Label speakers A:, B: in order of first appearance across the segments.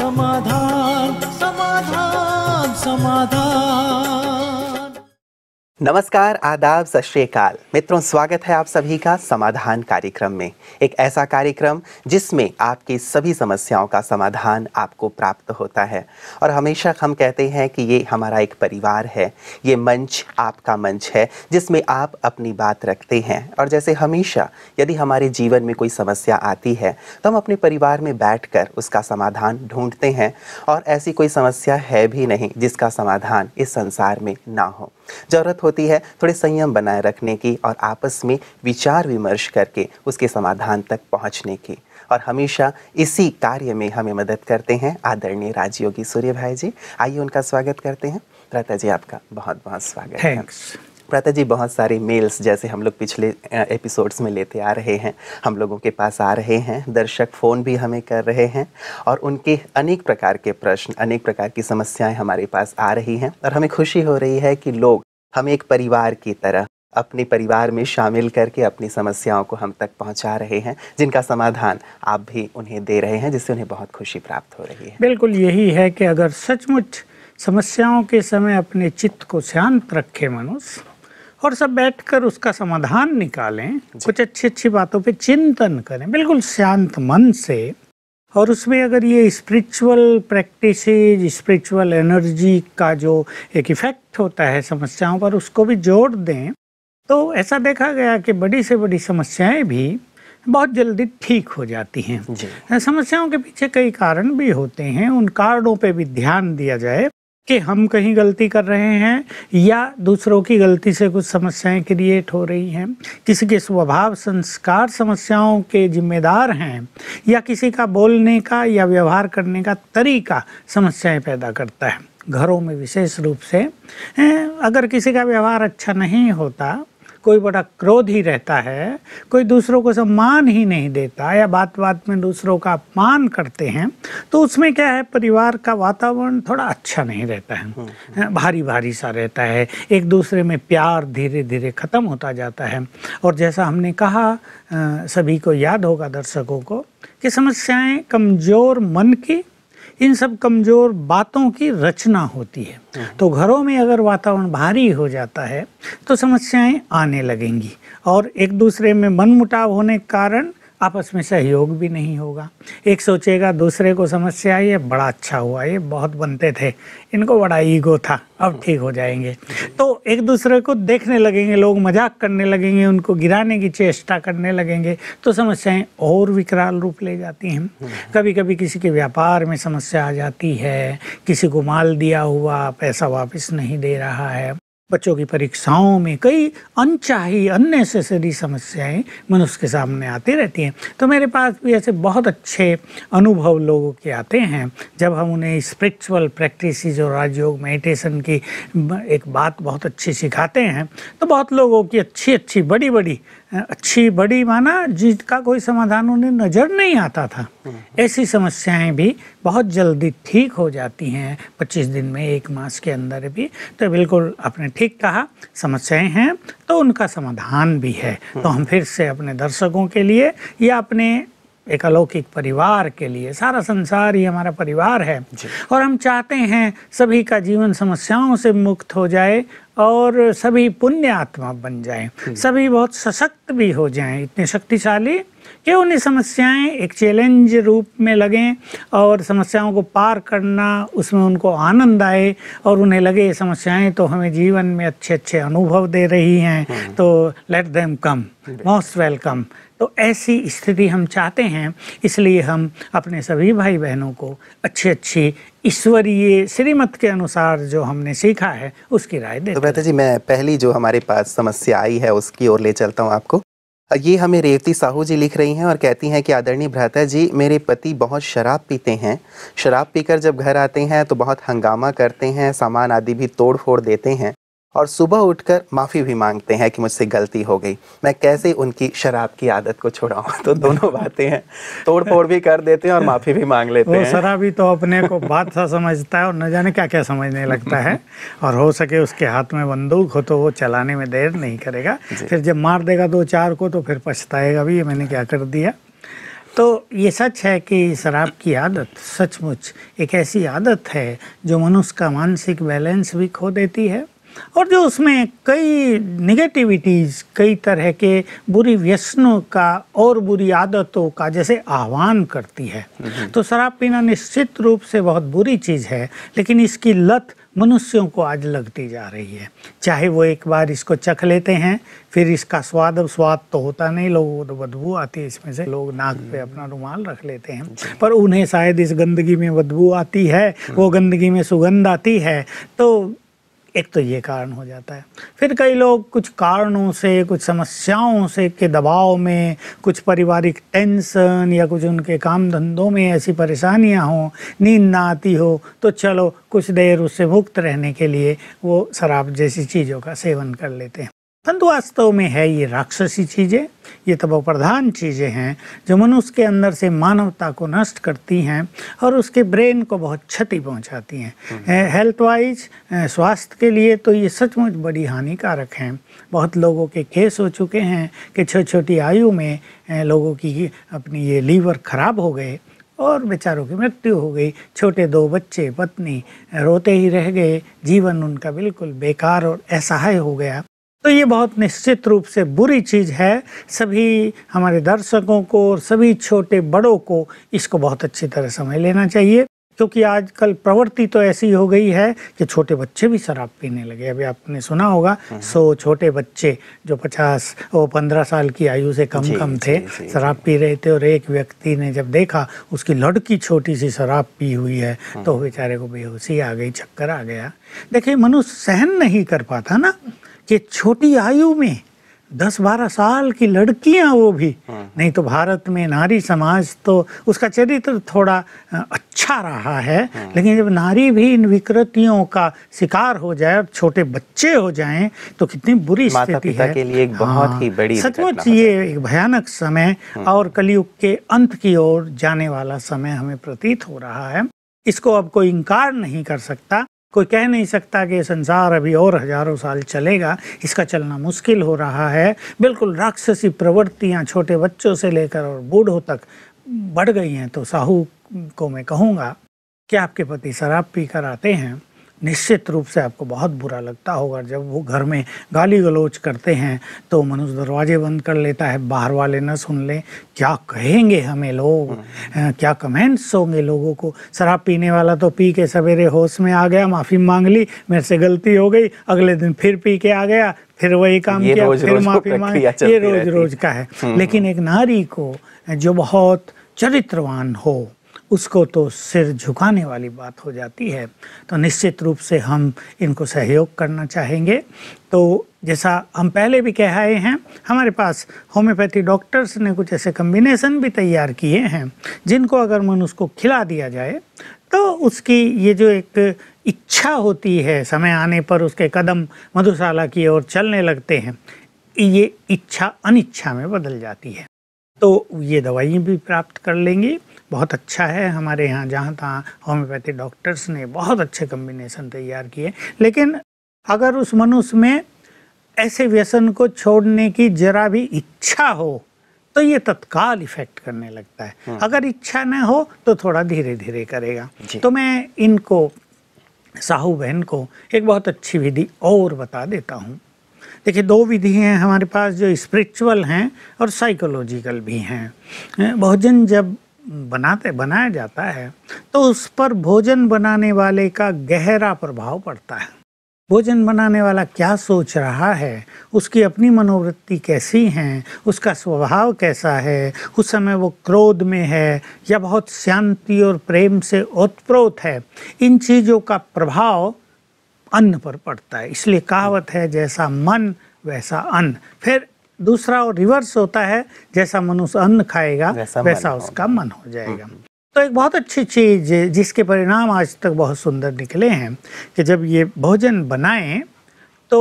A: समाधान समाधान समाधान
B: नमस्कार आदाब सत श्रीकाल मित्रों स्वागत है आप सभी का समाधान कार्यक्रम में एक ऐसा कार्यक्रम जिसमें आपकी सभी समस्याओं का समाधान आपको प्राप्त होता है और हमेशा हम कहते हैं कि ये हमारा एक परिवार है ये मंच आपका मंच है जिसमें आप अपनी बात रखते हैं और जैसे हमेशा यदि हमारे जीवन में कोई समस्या आती है तो हम अपने परिवार में बैठ उसका समाधान ढूंढते हैं और ऐसी कोई समस्या है भी नहीं जिसका समाधान इस संसार में ना हो ज़रूरत होती है थोड़े संयम बनाए रखने की और आपस में विचार विमर्श करके उसके समाधान तक पहुँचने की और हमेशा इसी कार्य में हमें मदद करते हैं आदरणीय राजयोगी सूर्य भाई जी आइए उनका स्वागत करते हैं रता जी आपका बहुत बहुत स्वागत है प्रता जी बहुत सारे मेल्स जैसे हम लोग पिछले एपिसोड्स में लेते आ रहे हैं हम लोगों के पास आ रहे हैं दर्शक फ़ोन भी हमें कर रहे हैं और उनके अनेक प्रकार के प्रश्न अनेक प्रकार की समस्याएं हमारे पास आ रही हैं और हमें खुशी हो रही है कि लोग हम एक परिवार की तरह अपने परिवार में शामिल करके अपनी समस्याओं को हम तक पहुंचा रहे हैं जिनका समाधान आप भी उन्हें दे रहे हैं जिससे उन्हें बहुत खुशी प्राप्त हो रही है
A: बिल्कुल यही है कि अगर सचमुच समस्याओं के समय अपने चित्त को शांत रखे मनुष्य और सब बैठकर उसका समाधान निकालें कुछ अच्छी अच्छी बातों पे चिंतन करें बिल्कुल शांत मन से और उसमें अगर ये स्पिरिचुअल प्रैक्टिस स्पिरिचुअल एनर्जी का जो एक इफ़ेक्ट होता है समस्याओं पर उसको भी जोड़ दें तो ऐसा देखा गया कि बड़ी से बड़ी समस्याएं भी बहुत जल्दी ठीक हो जाती हैं समस्याओं के पीछे कई कारण भी होते हैं उन कारणों पे भी ध्यान दिया जाए कि हम कहीं गलती कर रहे हैं या दूसरों की गलती से कुछ समस्याएं क्रिएट हो रही हैं किसी के स्वभाव संस्कार समस्याओं के जिम्मेदार हैं या किसी का बोलने का या व्यवहार करने का तरीका समस्याएं पैदा करता है घरों में विशेष रूप से अगर किसी का व्यवहार अच्छा नहीं होता कोई बड़ा क्रोध ही रहता है कोई दूसरों को सम्मान ही नहीं देता या बात बात में दूसरों का अपमान करते हैं तो उसमें क्या है परिवार का वातावरण थोड़ा अच्छा नहीं रहता है हम्म, हम्म। भारी भारी सा रहता है एक दूसरे में प्यार धीरे धीरे ख़त्म होता जाता है और जैसा हमने कहा सभी को याद होगा दर्शकों को कि समस्याएं कमज़ोर मन की इन सब कमज़ोर बातों की रचना होती है तो घरों में अगर वातावरण भारी हो जाता है तो समस्याएं आने लगेंगी और एक दूसरे में मनमुटाव होने के कारण आपस में सहयोग भी नहीं होगा एक सोचेगा दूसरे को समस्या ये बड़ा अच्छा हुआ ये बहुत बनते थे इनको बड़ा ईगो था अब ठीक हो जाएंगे तो एक दूसरे को देखने लगेंगे लोग मजाक करने लगेंगे उनको गिराने की चेष्टा करने लगेंगे तो समस्याएं और विकराल रूप ले जाती हैं कभी कभी किसी के व्यापार में समस्या आ जाती है किसी को माल दिया हुआ पैसा वापस नहीं दे रहा है बच्चों की परीक्षाओं में कई अनचाही अननेसेसरी समस्याएं मनुष्य के सामने आती रहती हैं तो मेरे पास भी ऐसे बहुत अच्छे अनुभव लोगों के आते हैं जब हम उन्हें स्पिरिचुअल प्रैक्टिस और राजयोग मेडिटेशन की एक बात बहुत अच्छी सिखाते हैं तो बहुत लोगों की अच्छी अच्छी बड़ी बड़ी अच्छी बड़ी माना जिनका कोई समाधान उन्हें नज़र नहीं आता था हम्म। ऐसी समस्याएं भी बहुत जल्दी ठीक हो जाती हैं 25 दिन में एक मास के अंदर भी तो बिल्कुल आपने ठीक कहा समस्याएं हैं तो उनका समाधान भी है हम्म। तो हम फिर से अपने दर्शकों के लिए या अपने एक अलौकिक परिवार के लिए सारा संसार ही हमारा परिवार है और हम चाहते हैं सभी का जीवन समस्याओं से मुक्त हो जाए और सभी पुण्य आत्मा बन जाए हम्म। सभी बहुत सशक्त भी हो जाए इतने शक्तिशाली कि उन्हें समस्याएं एक चैलेंज रूप में लगें और समस्याओं को पार करना उसमें उनको आनंद आए और उन्हें लगे ये समस्याएं तो हमें जीवन में अच्छे अच्छे अनुभव दे रही हैं हम्म। तो let them come most welcome तो ऐसी स्थिति हम चाहते हैं इसलिए हम अपने सभी भाई बहनों को अच्छी अच्छी ईश्वरीय श्रीमत के अनुसार जो हमने सीखा है उसकी राय दे
B: तो जी मैं पहली जो हमारे पास समस्या आई है उसकी ओर ले चलता हूँ आपको ये हमें रेवती साहू जी लिख रही हैं और कहती हैं कि आदरणीय भ्राता जी मेरे पति बहुत शराब पीते हैं शराब पीकर जब घर आते हैं तो बहुत हंगामा करते हैं सामान आदि भी तोड़ फोड़ देते हैं और सुबह उठकर माफ़ी भी मांगते हैं कि मुझसे गलती हो गई मैं कैसे उनकी शराब की आदत को छुड़ाऊँ तो दोनों बातें हैं तोड़ फोड़ भी कर देते हैं और माफ़ी भी मांग लेते हैं शराबी तो
A: अपने को बादशाह समझता है और न जाने क्या क्या समझने लगता है और हो सके उसके हाथ में बंदूक हो तो वो चलाने में देर नहीं करेगा फिर जब मार देगा दो चार को तो फिर पछताएगा भी ये मैंने क्या कर दिया तो ये सच है कि शराब की आदत सचमुच एक ऐसी आदत है जो मनुष्य का मानसिक बैलेंस भी खो देती है और जो उसमें कई निगेटिविटीज़ कई तरह के बुरी व्यसनों का और बुरी आदतों का जैसे आह्वान करती है तो शराब पीना निश्चित रूप से बहुत बुरी चीज़ है लेकिन इसकी लत मनुष्यों को आज लगती जा रही है चाहे वो एक बार इसको चख लेते हैं फिर इसका स्वाद अब स्वाद तो होता नहीं लोगों को तो बदबू आती है इसमें से लोग नाक पे हम्म। अपना रुमाल रख लेते हैं पर उन्हें शायद इस गंदगी में बदबू आती है हम्म। वो गंदगी में सुगंध आती है तो एक तो ये कारण हो जाता है फिर कई लोग कुछ कारणों से कुछ समस्याओं से के दबाव में कुछ पारिवारिक टेंशन या कुछ उनके काम धंधों में ऐसी परेशानियां हों नींद ना आती हो तो चलो कुछ देर उससे मुक्त रहने के लिए वो शराब जैसी चीज़ों का सेवन कर लेते हैं परंतु वास्तव में है ये राक्षसी चीज़ें ये तब तो प्रधान चीज़ें हैं जो मनुष्य के अंदर से मानवता को नष्ट करती हैं और उसके ब्रेन को बहुत क्षति पहुंचाती हैं हेल्थ हम्म। वाइज स्वास्थ्य के लिए तो ये सचमुच बड़ी हानिकारक हैं बहुत लोगों के केस हो चुके हैं कि छोटी छोटी आयु में लोगों की अपनी ये लीवर खराब हो गए और बेचारों की मृत्यु हो गई छोटे दो बच्चे पत्नी रोते ही रह गए जीवन उनका बिल्कुल बेकार और असहाय हो गया तो ये बहुत निश्चित रूप से बुरी चीज़ है सभी हमारे दर्शकों को और सभी छोटे बड़ों को इसको बहुत अच्छी तरह समझ लेना चाहिए क्योंकि आजकल प्रवृत्ति तो ऐसी हो गई है कि छोटे बच्चे भी शराब पीने लगे अभी आपने सुना होगा हाँ, हाँ। सो छोटे बच्चे जो पचास वो पंद्रह साल की आयु से कम कम थे शराब पी रहे थे और एक व्यक्ति ने जब देखा उसकी लड़की छोटी सी शराब पी हुई है हाँ। तो बेचारे को बेहोशी आ गई चक्कर आ गया देखिए मनुष्य सहन नहीं कर पाता ना कि छोटी आयु में दस बारह साल की लड़कियां वो भी हाँ। नहीं तो भारत में नारी समाज तो उसका चरित्र थोड़ा अच्छा रहा है हाँ। लेकिन जब नारी भी इन विकृतियों का शिकार हो जाए और छोटे बच्चे हो जाएं तो कितनी बुरी स्थिति है के लिए एक बहुत हाँ, ही बड़ी हाँ। सचमुच ये एक भयानक समय और कलयुग के अंत की ओर जाने वाला समय हमें प्रतीत हो रहा है इसको अब कोई इनकार नहीं कर सकता कोई कह नहीं सकता कि संसार अभी और हजारों साल चलेगा इसका चलना मुश्किल हो रहा है बिल्कुल राक्षसी प्रवृत्तियाँ छोटे बच्चों से लेकर और बूढ़ों तक बढ़ गई हैं तो साहू को मैं कहूँगा कि आपके पति शराब पीकर आते हैं निश्चित रूप से आपको बहुत बुरा लगता होगा जब वो घर में गाली गलोच करते हैं तो मनुष्य दरवाजे बंद कर लेता है बाहर वाले न सुन लें क्या कहेंगे हमें लोग हम्म। क्या कमेंट्स होंगे लोगों को शराब पीने वाला तो पी के सवेरे होश में आ गया माफ़ी मांग ली मेरे से गलती हो गई अगले दिन फिर पी के आ गया फिर वही काम किया फिर माफ़ी मांगी ये रोज रोज का है हम्म। लेकिन एक नारी को जो बहुत चरित्रवान हो उसको तो सिर झुकाने वाली बात हो जाती है तो निश्चित रूप से हम इनको सहयोग करना चाहेंगे तो जैसा हम पहले भी कह आए हैं हमारे पास होम्योपैथी डॉक्टर्स ने कुछ ऐसे कम्बिनेसन भी तैयार किए हैं जिनको अगर मन उसको खिला दिया जाए तो उसकी ये जो एक इच्छा होती है समय आने पर उसके कदम मधुशाला की ओर चलने लगते हैं ये इच्छा अनिच्छा में बदल जाती है तो ये दवाइयाँ भी प्राप्त कर लेंगी बहुत अच्छा है हमारे यहाँ जहाँ तहाँ होम्योपैथी डॉक्टर्स ने बहुत अच्छे कम्बिनेशन तैयार किए लेकिन अगर उस मनुष्य में ऐसे व्यसन को छोड़ने की जरा भी इच्छा हो तो ये तत्काल इफेक्ट करने लगता है हाँ। अगर इच्छा न हो तो थोड़ा धीरे धीरे करेगा तो मैं इनको साहू बहन को एक बहुत अच्छी विधि और बता देता हूँ देखिए दो विधि हैं हमारे पास जो स्पिरिचुअल हैं और साइकोलॉजिकल भी हैं बहुजन जब बनाते बनाया जाता है तो उस पर भोजन बनाने वाले का गहरा प्रभाव पड़ता है भोजन बनाने वाला क्या सोच रहा है उसकी अपनी मनोवृत्ति कैसी है उसका स्वभाव कैसा है उस समय वो क्रोध में है या बहुत शांति और प्रेम से ओतप्रोत है इन चीज़ों का प्रभाव अन्न पर पड़ता है इसलिए कहावत है जैसा मन वैसा अन्न फिर दूसरा और रिवर्स होता है जैसा मनुष्य अन्न खाएगा वैसा, वैसा उसका मन हो जाएगा हम्म, हम्म। तो एक बहुत अच्छी चीज़ जिसके परिणाम आज तक बहुत सुंदर निकले हैं कि जब ये भोजन बनाएं तो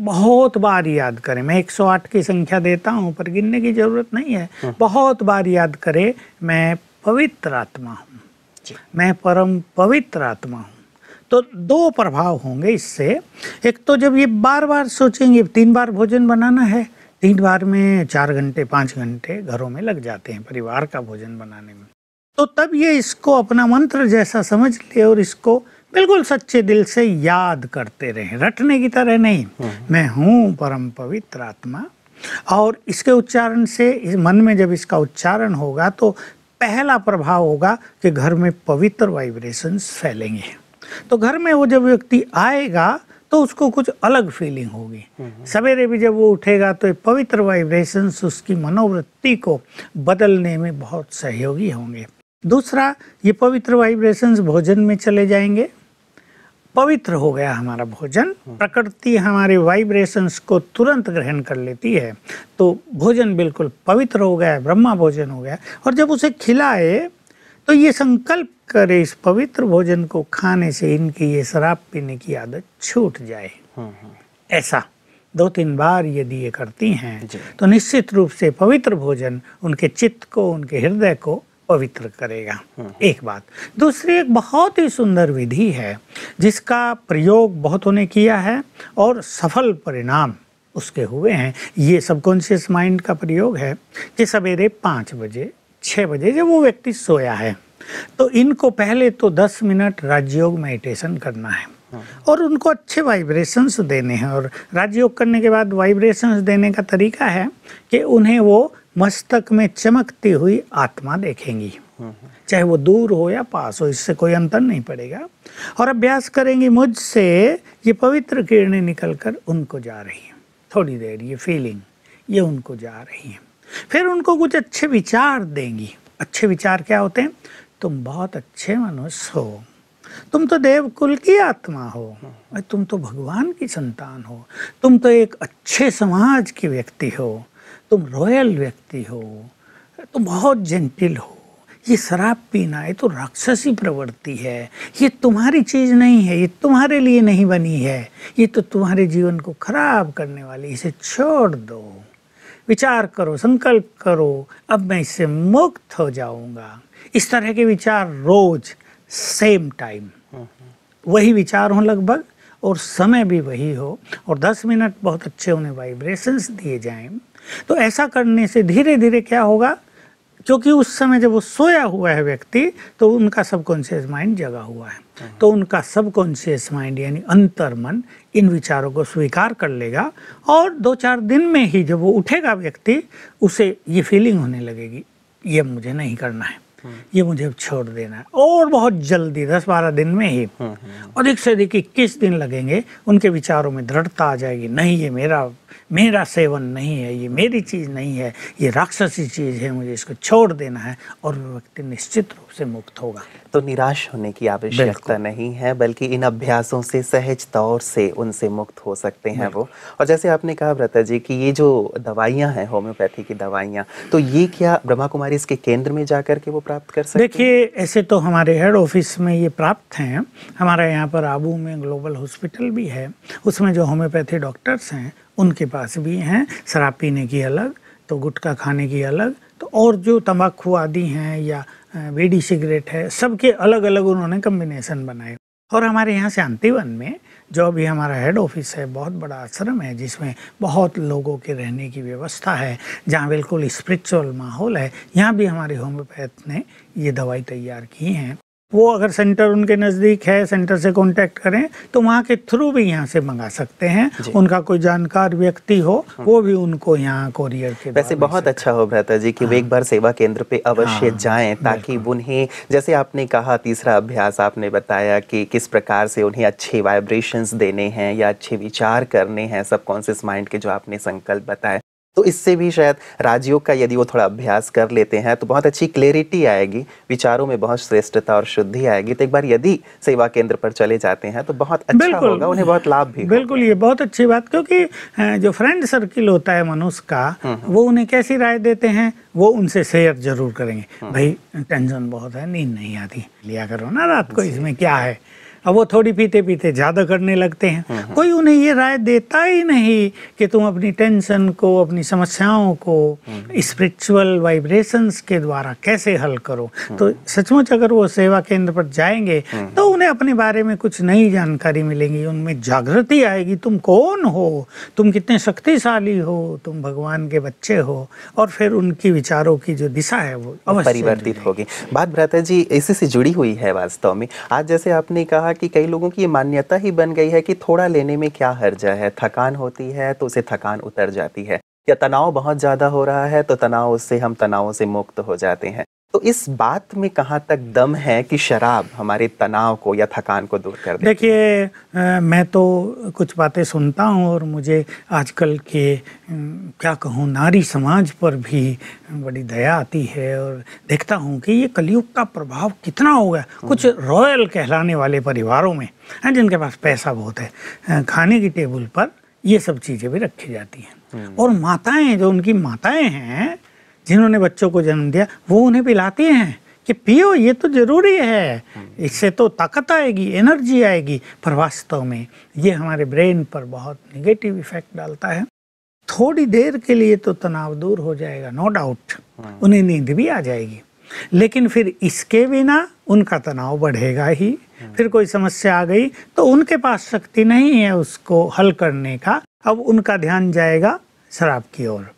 A: बहुत बार याद करें मैं 108 की संख्या देता हूँ पर गिनने की ज़रूरत नहीं है हम्म। बहुत बार याद करें मैं पवित्र आत्मा हूँ मैं परम पवित्र आत्मा हूँ तो दो प्रभाव होंगे इससे एक तो जब ये बार बार सोचेंगे तीन बार भोजन बनाना है तीन बार में चार घंटे पाँच घंटे घरों में लग जाते हैं परिवार का भोजन बनाने में तो तब ये इसको अपना मंत्र जैसा समझ ले और इसको बिल्कुल सच्चे दिल से याद करते रहें रटने की तरह नहीं हम्म। मैं हूँ परम पवित्र आत्मा और इसके उच्चारण से इस मन में जब इसका उच्चारण होगा तो पहला प्रभाव होगा कि घर में पवित्र वाइब्रेशंस फैलेंगे तो घर में वो जब व्यक्ति आएगा तो उसको कुछ अलग फीलिंग होगी हम्म। सवेरे भी जब वो उठेगा तो पवित्र वाइब्रेशंस उसकी मनोवृत्ति को बदलने में बहुत सहयोगी होंगे दूसरा ये पवित्र वाइब्रेशंस भोजन में चले जाएंगे पवित्र हो गया हमारा भोजन हम्म। प्रकृति हमारे वाइब्रेशंस को तुरंत ग्रहण कर लेती है तो भोजन बिल्कुल पवित्र हो गया ब्रह्मा भोजन हो गया और जब उसे खिलाए तो ये संकल्प कर इस पवित्र भोजन को खाने से इनकी ये शराब पीने की आदत छूट जाए
B: हम्म, हम्म।
A: ऐसा दो तीन बार यदि ये करती हैं तो निश्चित रूप से पवित्र भोजन उनके चित्त को उनके हृदय को पवित्र करेगा हम्म। एक बात दूसरी एक बहुत ही सुंदर विधि है जिसका प्रयोग बहुतों ने किया है और सफल परिणाम उसके हुए हैं ये सबकॉन्शियस माइंड का प्रयोग है कि सवेरे पाँच बजे छः बजे जब वो व्यक्ति सोया है तो इनको पहले तो 10 मिनट राजयोग मेडिटेशन करना है हाँ। और उनको अच्छे वाइब्रेशंस देने हैं और राजयोग करने के बाद वाइब्रेशंस देने का तरीका है कि उन्हें वो मस्तक में चमकती हुई आत्मा देखेंगी हाँ, हाँ। चाहे वो दूर हो या पास हो इससे कोई अंतर नहीं पड़ेगा और अभ्यास करेंगी मुझसे ये पवित्र किरणें निकलकर उनको जा रही हैं थोड़ी देर ये फीलिंग ये उनको जा रही हैं फिर उनको कुछ अच्छे विचार देंगी अच्छे विचार क्या होते हैं तुम बहुत अच्छे मनुष्य हो तुम तो देव कुल की आत्मा हो तुम तो भगवान की संतान हो तुम तो एक अच्छे समाज की व्यक्ति हो तुम रॉयल व्यक्ति हो तुम बहुत जेंटिल हो ये शराब पीना ये तो राक्षसी प्रवृत्ति है ये तुम्हारी चीज़ नहीं है ये तुम्हारे लिए नहीं बनी है ये तो तुम्हारे जीवन को खराब करने वाली इसे छोड़ दो विचार करो संकल्प करो अब मैं इससे मुक्त हो जाऊंगा इस तरह के विचार रोज सेम टाइम वही विचार हो लगभग और समय भी वही हो और 10 मिनट बहुत अच्छे उन्हें वाइब्रेशंस दिए जाएं तो ऐसा करने से धीरे धीरे क्या होगा क्योंकि उस समय जब वो सोया हुआ है व्यक्ति तो उनका सबकॉन्शियस माइंड जगा हुआ है हाँ। तो उनका सबकॉन्शियस माइंड यानी अंतर मन इन विचारों को स्वीकार कर लेगा और दो चार दिन में ही जब वो उठेगा व्यक्ति उसे ये फीलिंग होने लगेगी ये मुझे नहीं करना है हाँ। ये मुझे अब छोड़ देना है और बहुत जल्दी दस बारह दिन में ही अधिक हाँ, से अधिक इक्कीस दिन लगेंगे उनके विचारों में दृढ़ता आ जाएगी नहीं ये मेरा मेरा सेवन नहीं है ये मेरी चीज़ नहीं है ये राक्षसी चीज़ है मुझे इसको छोड़ देना है और व्यक्ति निश्चित रूप से मुक्त होगा
B: तो निराश होने की आवश्यकता नहीं है बल्कि इन अभ्यासों से सहज तौर से उनसे मुक्त हो सकते हैं वो और जैसे आपने कहा व्रता जी कि ये जो दवाइयाँ हैं होम्योपैथी की दवाइयाँ तो ये क्या ब्रह्मा कुमारी इसके केंद्र में जा के वो प्राप्त कर सकते
A: देखिए ऐसे तो हमारे हेड ऑफिस में ये प्राप्त हैं हमारे यहाँ पर आबू में ग्लोबल हॉस्पिटल भी है उसमें जो होम्योपैथी डॉक्टर्स हैं उनके पास भी हैं शराब पीने की अलग तो गुटखा खाने की अलग तो और जो तम्बाकू आदि हैं या बीडी सिगरेट है सबके अलग अलग उन्होंने कम्बिनेसन बनाए और हमारे यहाँ शांतिवन में जो अभी हमारा हेड ऑफिस है बहुत बड़ा आश्रम है जिसमें बहुत लोगों के रहने की व्यवस्था है जहाँ बिल्कुल स्पिरिचुअल माहौल है यहाँ भी हमारे होम्योपैथ ने ये दवाई तैयार की हैं वो अगर सेंटर उनके नज़दीक है सेंटर से कांटेक्ट करें तो वहाँ के थ्रू भी यहाँ से मंगा सकते हैं उनका कोई जानकार व्यक्ति हो हाँ। वो भी उनको यहाँ कोरियर के
B: वैसे बहुत अच्छा हो भ्रता जी कि वे एक हाँ। बार सेवा केंद्र पे अवश्य हाँ, जाएं ताकि उन्हें जैसे आपने कहा तीसरा अभ्यास आपने बताया कि किस प्रकार से उन्हें अच्छे वाइब्रेशंस देने हैं या अच्छे विचार करने हैं सबकॉन्सियस माइंड के जो आपने संकल्प बताए तो इससे भी शायद राजयोग का यदि वो थोड़ा अभ्यास कर लेते हैं तो बहुत अच्छी क्लेरिटी आएगी विचारों में बहुत श्रेष्ठता और शुद्धि आएगी तो एक बार यदि सेवा केंद्र पर चले जाते हैं तो बहुत अच्छा होगा उन्हें बहुत
A: लाभ भी बिल्कुल ये बहुत अच्छी बात क्योंकि जो फ्रेंड सर्किल होता है मनुष्य का हम्म, हम्म। वो उन्हें कैसी राय देते हैं वो उनसे शेयर जरूर करेंगे हम्म। भाई टेंशन बहुत है नींद नहीं आती लिया करो ना रात को इसमें क्या है अब वो थोड़ी पीते पीते ज़्यादा करने लगते हैं हम्म, हम्म। कोई उन्हें ये राय देता ही नहीं कि तुम अपनी टेंशन को अपनी समस्याओं को स्पिरिचुअल हम्म, वाइब्रेशंस के द्वारा कैसे हल करो तो सचमुच अगर वो सेवा केंद्र पर जाएंगे तो उन्हें अपने बारे में कुछ नई जानकारी मिलेंगी उनमें जागृति आएगी तुम कौन हो तुम कितने शक्तिशाली हो तुम भगवान के बच्चे हो और फिर उनकी विचारों की जो दिशा है वो परिवर्तित
B: होगी बात भ्राता जी इसी से जुड़ी हुई है वास्तव में आज जैसे आपने कहा कहा कि कई लोगों की ये मान्यता ही बन गई है कि थोड़ा लेने में क्या हर्जा है थकान होती है तो उसे थकान उतर जाती है या तनाव बहुत ज़्यादा हो रहा है तो तनाव उससे हम तनावों से मुक्त हो जाते हैं तो इस बात में कहाँ तक दम है कि शराब हमारे तनाव को या थकान को दूर कर
A: देखिए मैं तो कुछ बातें सुनता हूँ और मुझे आजकल के क्या कहूँ नारी समाज पर भी बड़ी दया आती है और देखता हूँ कि ये कलयुग का प्रभाव कितना हो गया हम्म। कुछ रॉयल कहलाने वाले परिवारों में हैं जिनके पास पैसा बहुत है खाने की टेबल पर ये सब चीज़ें भी रखी जाती हैं हम्म। और माताएं जो उनकी माताएं हैं जिन्होंने बच्चों को जन्म दिया वो उन्हें पिलाते हैं कि पियो ये तो ज़रूरी है हम्म। इससे तो ताकत आएगी एनर्जी आएगी पर वास्तव में ये हमारे ब्रेन पर बहुत निगेटिव इफेक्ट डालता है थोड़ी देर के लिए तो तनाव दूर हो जाएगा नो डाउट हाँ। उन्हें नींद भी आ जाएगी लेकिन फिर इसके बिना उनका तनाव बढ़ेगा ही हाँ। फिर कोई समस्या आ गई तो उनके पास शक्ति नहीं है उसको हल करने का अब उनका ध्यान जाएगा शराब की ओर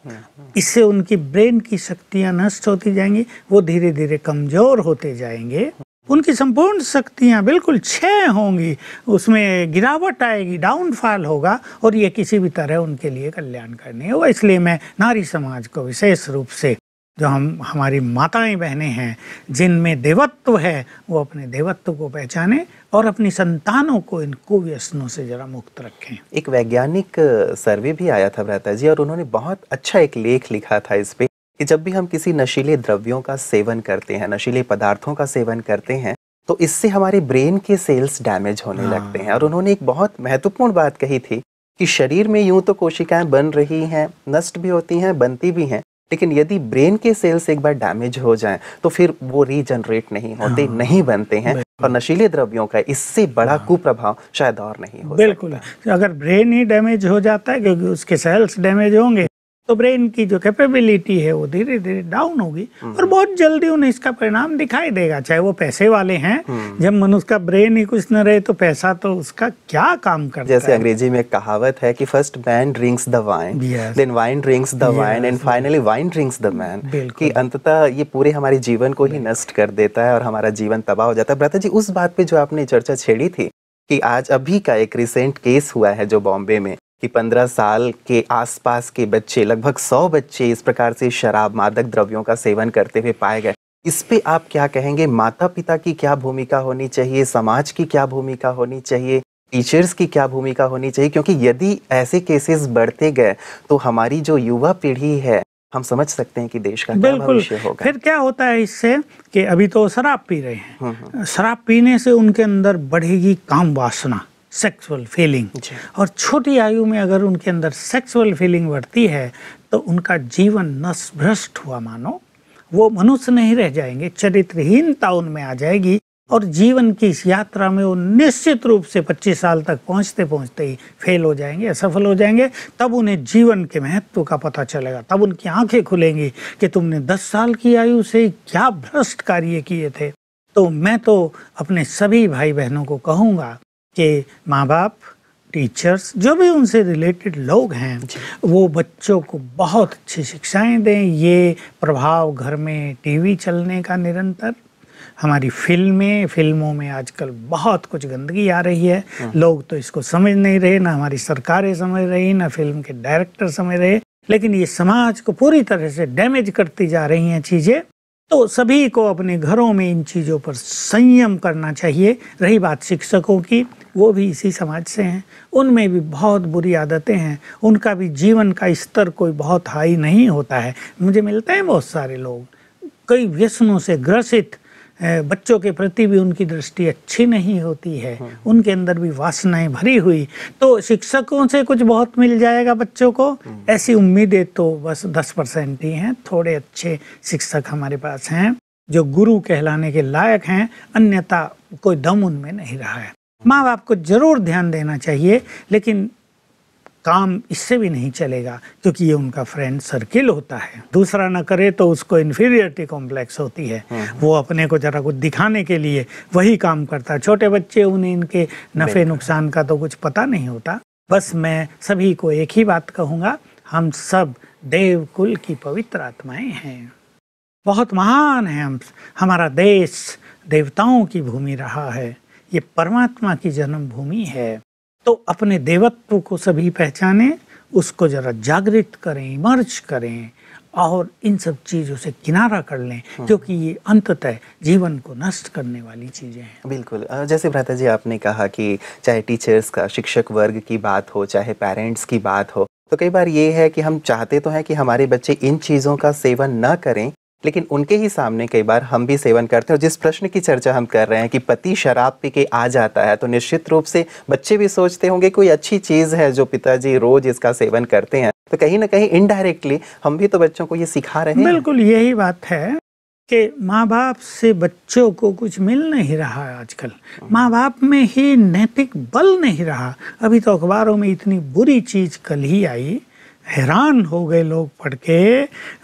A: इससे उनकी ब्रेन की शक्तियाँ नष्ट होती जाएंगी वो धीरे धीरे कमज़ोर होते जाएंगे उनकी संपूर्ण शक्तियाँ बिल्कुल क्षय होंगी उसमें गिरावट आएगी डाउनफॉल होगा और ये किसी भी तरह उनके लिए कल्याण करनी होगा इसलिए मैं नारी समाज को विशेष रूप से जो हम हमारी माताएं बहनें हैं जिनमें देवत्व है वो अपने देवत्व को पहचाने और अपनी संतानों को इन कुव्यसनों से जरा मुक्त
B: रखें एक वैज्ञानिक सर्वे भी आया था भ्राता जी और उन्होंने बहुत अच्छा एक लेख लिखा था इस पे कि जब भी हम किसी नशीले द्रव्यों का सेवन करते हैं नशीले पदार्थों का सेवन करते हैं तो इससे हमारे ब्रेन के सेल्स डैमेज होने हाँ। लगते हैं और उन्होंने एक बहुत महत्वपूर्ण बात कही थी कि शरीर में यूं तो कोशिकाएं बन रही हैं नष्ट भी होती हैं बनती भी हैं लेकिन यदि ब्रेन के सेल्स एक बार डैमेज हो जाएं तो फिर वो रीजनरेट नहीं होते हाँ। नहीं बनते हैं और नशीले द्रव्यों का इससे बड़ा हाँ। कुप्रभाव शायद और नहीं हो बिल्कुल
A: अगर ब्रेन ही डैमेज हो जाता है क्योंकि उसके सेल्स डैमेज होंगे तो ब्रेन की जो कैपेबिलिटी है वो धीरे धीरे डाउन होगी हम्म। और बहुत जल्दी उन्हें इसका परिणाम दिखाई देगा चाहे वो पैसे वाले हैं हम्म। जब मनुष्य का ब्रेन ही कुछ न रहे तो पैसा तो उसका क्या काम करता जैसे है? अंग्रेजी
B: में कहावत है कि first man drinks the wine then wine drinks the wine and finally wine drinks the man की अंततः ये पूरे हमारे जीवन को ही नष्ट कर देता है और हमारा जीवन तबाह हो जाता है ब्रता जी उस बात पे जो आपने चर्चा छेड़ी थी कि आज अभी का एक रिसेंट केस हुआ है जो बॉम्बे में कि 15 साल के आसपास के बच्चे लगभग 100 बच्चे इस प्रकार से शराब मादक द्रव्यों का सेवन करते हुए पाए गए इस पे आप क्या कहेंगे माता पिता की क्या भूमिका होनी चाहिए समाज की क्या भूमिका होनी चाहिए टीचर्स की क्या भूमिका होनी चाहिए क्योंकि यदि ऐसे केसेस बढ़ते गए तो हमारी जो युवा पीढ़ी है हम समझ सकते हैं कि देश का बिल्कुल होगा फिर
A: क्या होता है इससे कि अभी तो शराब पी रहे हैं हम्म, हम्म। शराब पीने से उनके अंदर बढ़ेगी काम वासना सेक्सुअल फीलिंग और छोटी आयु में अगर उनके अंदर सेक्सुअल फीलिंग बढ़ती है तो उनका जीवन नस भ्रष्ट हुआ मानो वो मनुष्य नहीं रह जाएंगे चरित्रहीनता उनमें आ जाएगी और जीवन की इस यात्रा में वो निश्चित रूप से 25 साल तक पहुंचते पहुंचते ही फेल हो जाएंगे असफल हो जाएंगे तब उन्हें जीवन के महत्व का पता चलेगा तब उनकी आंखें खुलेंगी कि तुमने 10 साल की आयु से क्या भ्रष्ट कार्य किए थे तो मैं तो अपने सभी भाई बहनों को कहूँगा के माँ बाप टीचर्स जो भी उनसे रिलेटेड लोग हैं वो बच्चों को बहुत अच्छी शिक्षाएं दें ये प्रभाव घर में टीवी चलने का निरंतर हमारी फिल्में फिल्मों में आजकल बहुत कुछ गंदगी आ रही है हाँ। लोग तो इसको समझ नहीं रहे ना हमारी सरकारें समझ रही ना फिल्म के डायरेक्टर समझ रहे लेकिन ये समाज को पूरी तरह से डैमेज करती जा रही हैं चीज़ें तो सभी को अपने घरों में इन चीज़ों पर संयम करना चाहिए रही बात शिक्षकों की वो भी इसी समाज से हैं उनमें भी बहुत बुरी आदतें हैं उनका भी जीवन का स्तर कोई बहुत हाई नहीं होता है मुझे मिलते हैं बहुत सारे लोग कई व्यसनों से ग्रसित बच्चों के प्रति भी उनकी दृष्टि अच्छी नहीं होती है हाँ। उनके अंदर भी वासनाएं भरी हुई तो शिक्षकों से कुछ बहुत मिल जाएगा बच्चों को हाँ। ऐसी उम्मीदें तो बस दस परसेंट ही हैं थोड़े अच्छे शिक्षक हमारे पास हैं जो गुरु कहलाने के लायक हैं अन्यथा कोई दम उनमें नहीं रहा है माँ बाप को ज़रूर ध्यान देना चाहिए लेकिन काम इससे भी नहीं चलेगा क्योंकि ये उनका फ्रेंड सर्किल होता है दूसरा ना करे तो उसको इन्फीरियरिटी कॉम्प्लेक्स होती है हाँ। वो अपने को जरा कुछ दिखाने के लिए वही काम करता है छोटे बच्चे उन्हें इनके नफ़े नुकसान का तो कुछ पता नहीं होता बस मैं सभी को एक ही बात कहूँगा हम सब देव कुल की पवित्र आत्माएं हैं बहुत महान है हम हमारा देश देवताओं की भूमि रहा है ये परमात्मा की जन्मभूमि है तो अपने देवत्व को सभी पहचाने उसको जरा जागृत करें इमर्ज करें और इन सब चीज़ों से किनारा कर लें हाँ। क्योंकि ये अंततः जीवन को नष्ट करने वाली चीज़ें हैं
B: बिल्कुल जैसे भ्राता जी आपने कहा कि चाहे टीचर्स का शिक्षक वर्ग की बात हो चाहे पेरेंट्स की बात हो तो कई बार ये है कि हम चाहते तो हैं कि हमारे बच्चे इन चीज़ों का सेवन न करें लेकिन उनके ही सामने कई बार हम भी सेवन करते हैं और जिस प्रश्न की चर्चा हम कर रहे हैं कि पति शराब पी के आ जाता है तो निश्चित रूप से बच्चे भी सोचते होंगे कोई अच्छी चीज़ है जो पिताजी रोज इसका सेवन करते हैं तो कहीं ना कहीं इनडायरेक्टली हम भी तो बच्चों को ये सिखा रहे हैं बिल्कुल
A: यही बात है कि माँ बाप से बच्चों को कुछ मिल नहीं रहा आजकल हाँ। माँ बाप में ही नैतिक बल नहीं रहा अभी तो अखबारों में इतनी बुरी चीज़ कल ही आई हैरान हो गए लोग पढ़ के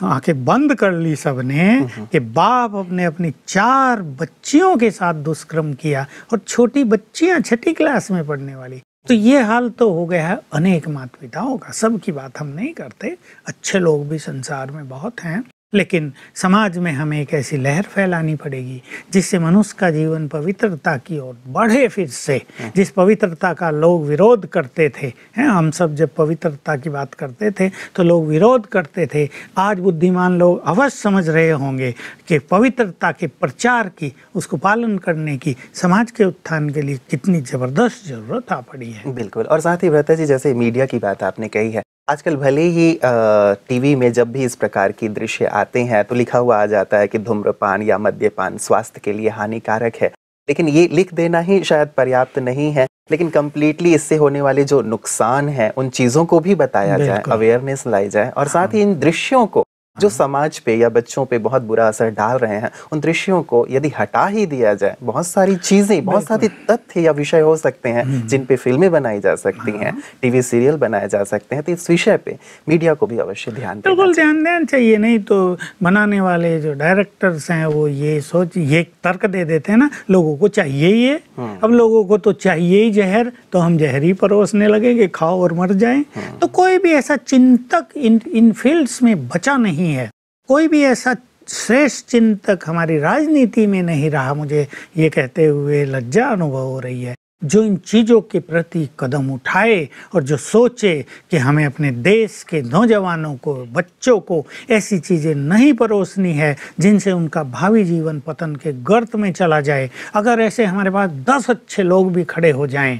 A: आंखें बंद कर ली सब ने कि बाप अपने अपनी चार बच्चियों के साथ दुष्कर्म किया और छोटी बच्चियां छठी क्लास में पढ़ने वाली तो ये हाल तो हो गया है अनेक माता पिताओं का सब की बात हम नहीं करते अच्छे लोग भी संसार में बहुत हैं लेकिन समाज में हमें एक ऐसी लहर फैलानी पड़ेगी जिससे मनुष्य का जीवन पवित्रता की ओर बढ़े फिर से हाँ। जिस पवित्रता का लोग विरोध करते थे हैं हम सब जब पवित्रता की बात करते थे तो लोग विरोध करते थे आज बुद्धिमान लोग अवश्य समझ रहे होंगे कि पवित्रता के प्रचार की उसको पालन करने की समाज के उत्थान के लिए कितनी ज़बरदस्त ज़रूरत आ पड़ी
B: है बिल्कुल और साथ ही व्रता जी जैसे मीडिया की बात आपने कही है आजकल भले ही टीवी में जब भी इस प्रकार की दृश्य आते हैं तो लिखा हुआ आ जाता है कि धूम्रपान या मद्यपान स्वास्थ्य के लिए हानिकारक है लेकिन ये लिख देना ही शायद पर्याप्त नहीं है लेकिन कम्प्लीटली इससे होने वाले जो नुकसान हैं उन चीज़ों को भी बताया जाए अवेयरनेस लाई जाए और साथ ही इन हाँ। दृश्यों को जो हम्म। समाज पे या बच्चों पे बहुत बुरा असर डाल रहे हैं उन दृश्यों को यदि हटा ही दिया जाए बहुत सारी चीज़ें बहुत सारे तथ्य या विषय हो सकते हैं हम्म। जिन पे फिल्में बनाई जा सकती हैं हाँ। टीवी सीरियल बनाए जा सकते हैं तो इस विषय पे मीडिया को भी अवश्य ध्यान
A: बिल्कुल ध्यान देना चाहिए नहीं तो बनाने वाले जो डायरेक्टर्स हैं वो ये सोच ये तर्क दे देते हैं ना लोगों को चाहिए ये हम्म। अब लोगों को तो चाहिए ही जहर तो हम जहर ही परोसने लगे कि खाओ और मर जाए तो कोई भी ऐसा चिंतक इन इन फील्ड्स में बचा नहीं नहीं है कोई भी ऐसा श्रेष्ठ चिंतक हमारी राजनीति में नहीं रहा मुझे ये कहते हुए लज्जा अनुभव हो रही है जो इन चीज़ों के प्रति कदम उठाए और जो सोचे कि हमें अपने देश के नौजवानों को बच्चों को ऐसी चीज़ें नहीं परोसनी है जिनसे उनका भावी जीवन पतन के गर्त में चला जाए अगर ऐसे हमारे पास दस अच्छे लोग भी खड़े हो जाएं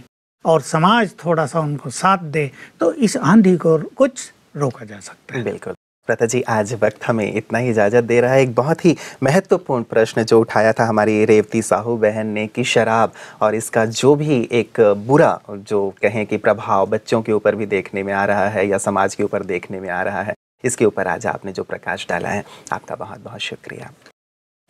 A: और समाज थोड़ा सा उनको साथ दे तो इस आंधी को कुछ
B: रोका जा सकता है बिल्कुल प्रता जी आज वक्त हमें इतना ही इजाज़त दे रहा है एक बहुत ही महत्वपूर्ण प्रश्न जो उठाया था हमारी रेवती साहू बहन ने कि शराब और इसका जो भी एक बुरा जो कहें कि प्रभाव बच्चों के ऊपर भी देखने में आ रहा है या समाज के ऊपर देखने में आ रहा है इसके ऊपर आज आपने जो प्रकाश डाला है आपका बहुत बहुत शुक्रिया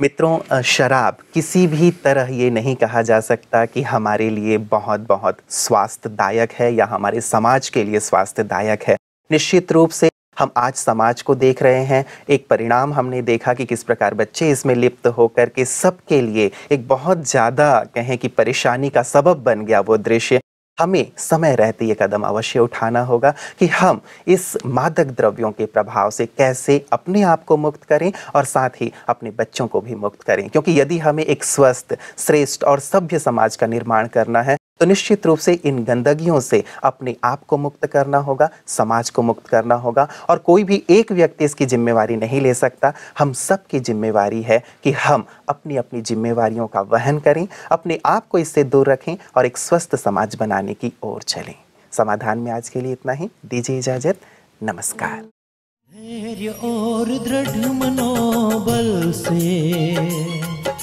B: मित्रों शराब किसी भी तरह ये नहीं कहा जा सकता कि हमारे लिए बहुत बहुत स्वास्थ्यदायक है या हमारे समाज के लिए स्वास्थ्यदायक है निश्चित रूप से हम आज समाज को देख रहे हैं एक परिणाम हमने देखा कि किस प्रकार बच्चे इसमें लिप्त होकर के सबके लिए एक बहुत ज़्यादा कहें कि परेशानी का सबब बन गया वो दृश्य हमें समय रहते ये कदम अवश्य उठाना होगा कि हम इस मादक द्रव्यों के प्रभाव से कैसे अपने आप को मुक्त करें और साथ ही अपने बच्चों को भी मुक्त करें क्योंकि यदि हमें एक स्वस्थ श्रेष्ठ और सभ्य समाज का निर्माण करना है तो निश्चित रूप से इन गंदगियों से अपने आप को मुक्त करना होगा समाज को मुक्त करना होगा और कोई भी एक व्यक्ति इसकी जिम्मेवारी नहीं ले सकता हम सब की जिम्मेवारी है कि हम अपनी अपनी जिम्मेवारियों का वहन करें अपने आप को इससे दूर रखें और एक स्वस्थ समाज बनाने की ओर चलें समाधान में आज के लिए इतना ही दीजिए इजाजत नमस्कार
A: और दृढ़ मनोबल से